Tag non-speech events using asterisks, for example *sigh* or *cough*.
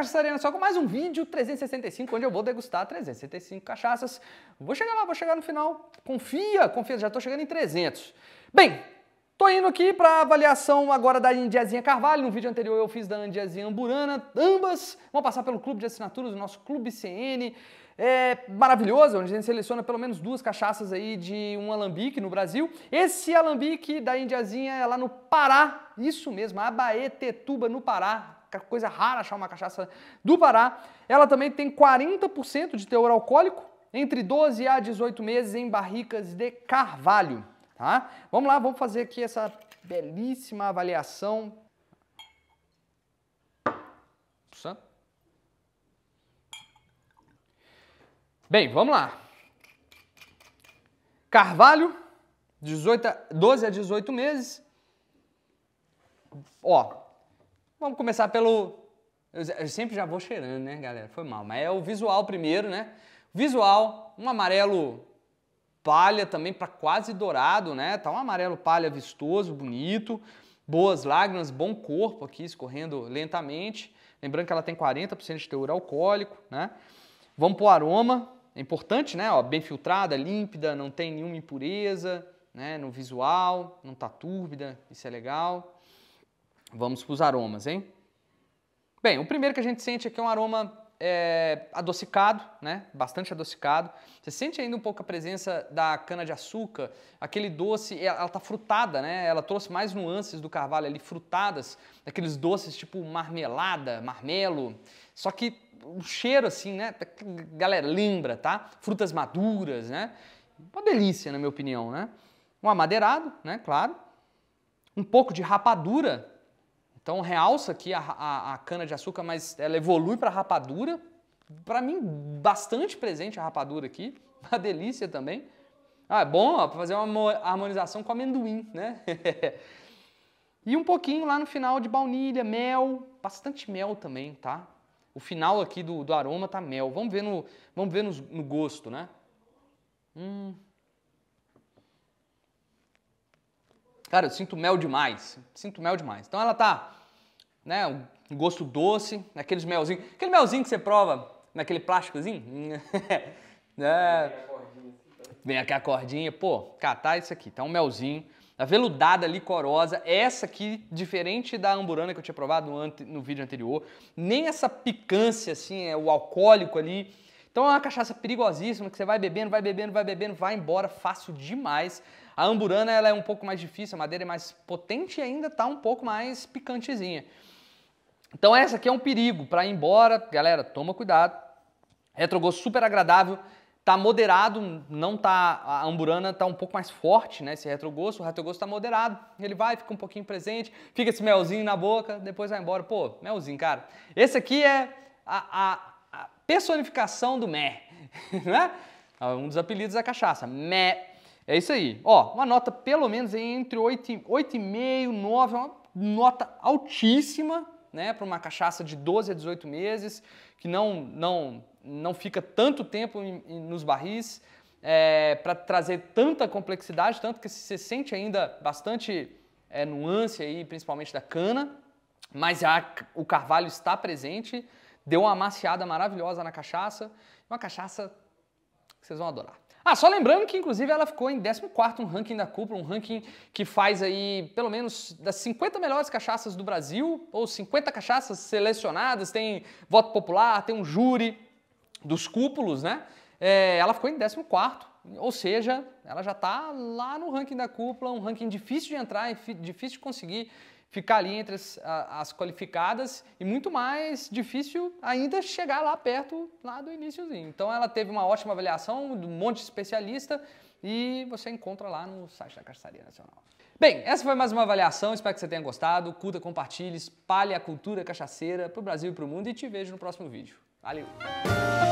Cachaça Arena só com mais um vídeo 365, onde eu vou degustar 365 cachaças. Vou chegar lá, vou chegar no final. Confia, confia, já estou chegando em 300. Bem, Tô indo aqui para avaliação agora da Indiazinha Carvalho. No vídeo anterior eu fiz da Indiazinha Amburana, ambas. Vamos passar pelo clube de assinaturas, o nosso clube CN. É maravilhoso, é onde a gente seleciona pelo menos duas cachaças aí de um alambique no Brasil. Esse alambique da Indiazinha é lá no Pará, isso mesmo, Abaetetuba, no Pará coisa rara achar uma cachaça do Pará. Ela também tem 40% de teor alcoólico, entre 12 a 18 meses em barricas de carvalho. Tá? Vamos lá, vamos fazer aqui essa belíssima avaliação. Bem, vamos lá. Carvalho, 18 12 a 18 meses. Ó, Vamos começar pelo. Eu sempre já vou cheirando, né, galera? Foi mal. Mas é o visual primeiro, né? Visual, um amarelo palha também para quase dourado, né? Tá um amarelo palha vistoso, bonito, boas lágrimas, bom corpo aqui escorrendo lentamente. Lembrando que ela tem 40% de teor alcoólico, né? Vamos pro aroma, é importante, né? Ó, bem filtrada, límpida, não tem nenhuma impureza, né? No visual, não tá túrbida, isso é legal. Vamos para os aromas, hein? Bem, o primeiro que a gente sente aqui é um aroma é, adocicado, né? Bastante adocicado. Você sente ainda um pouco a presença da cana de açúcar, aquele doce, ela tá frutada, né? Ela trouxe mais nuances do carvalho ali, frutadas, aqueles doces tipo marmelada, marmelo. Só que o cheiro assim, né? Tá galera, lembra, tá? Frutas maduras, né? Uma delícia, na minha opinião, né? Um amadeirado, né? Claro. Um pouco de rapadura, então realça aqui a, a, a cana-de-açúcar, mas ela evolui para a rapadura. Para mim, bastante presente a rapadura aqui. *laughs* Uma delícia também. Ah, é bom para fazer uma harmonização com amendoim, né? *laughs* e um pouquinho lá no final de baunilha, mel, bastante mel também, tá? O final aqui do, do aroma tá mel. Vamos ver no, vamos ver no, no gosto, né? Hum. Cara, eu sinto mel demais. Sinto mel demais. Então ela tá, né, um gosto doce, aqueles melzinhos. Aquele melzinho que você prova naquele plásticozinho. *laughs* é, vem aqui a cordinha. Pô, catar tá isso aqui. Tá um melzinho. Aveludada, licorosa. Essa aqui, diferente da amburana que eu tinha provado no, no vídeo anterior, nem essa picância, assim, é o alcoólico ali então é uma cachaça perigosíssima que você vai bebendo, vai bebendo, vai bebendo, vai embora fácil demais. A amburana ela é um pouco mais difícil, a madeira é mais potente e ainda está um pouco mais picantezinha. Então essa aqui é um perigo para ir embora, galera, toma cuidado. Retrogosto super agradável, tá moderado, não tá a amburana tá um pouco mais forte, né, esse retrogosto, o retrogosto tá moderado. Ele vai, fica um pouquinho presente, fica esse melzinho na boca, depois vai embora. Pô, melzinho, cara. Esse aqui é a, a personificação do mé, *laughs* não é? Ah, um dos apelidos da é cachaça, mé. É isso aí. Ó, uma nota pelo menos entre 8,5 e 9, é uma nota altíssima, né, para uma cachaça de 12 a 18 meses, que não não não fica tanto tempo em, em, nos barris, é, para trazer tanta complexidade, tanto que você sente ainda bastante é, nuance aí, principalmente da cana, mas a, o carvalho está presente. Deu uma amaciada maravilhosa na cachaça, uma cachaça que vocês vão adorar. Ah, só lembrando que inclusive ela ficou em 14 no ranking da cúpula um ranking que faz aí pelo menos das 50 melhores cachaças do Brasil, ou 50 cachaças selecionadas, tem voto popular, tem um júri dos cúpulos, né? É, ela ficou em 14 ou seja, ela já está lá no ranking da cúpula, um ranking difícil de entrar, difícil de conseguir ficar ali entre as, as, qualificadas e muito mais difícil ainda chegar lá perto, lá do iníciozinho. Então ela teve uma ótima avaliação um monte de especialista e você encontra lá no site da Castaria Nacional. Bem, essa foi mais uma avaliação, espero que você tenha gostado. Curta, compartilhe, espalhe a cultura cachaceira para o Brasil e para o mundo e te vejo no próximo vídeo. Valeu!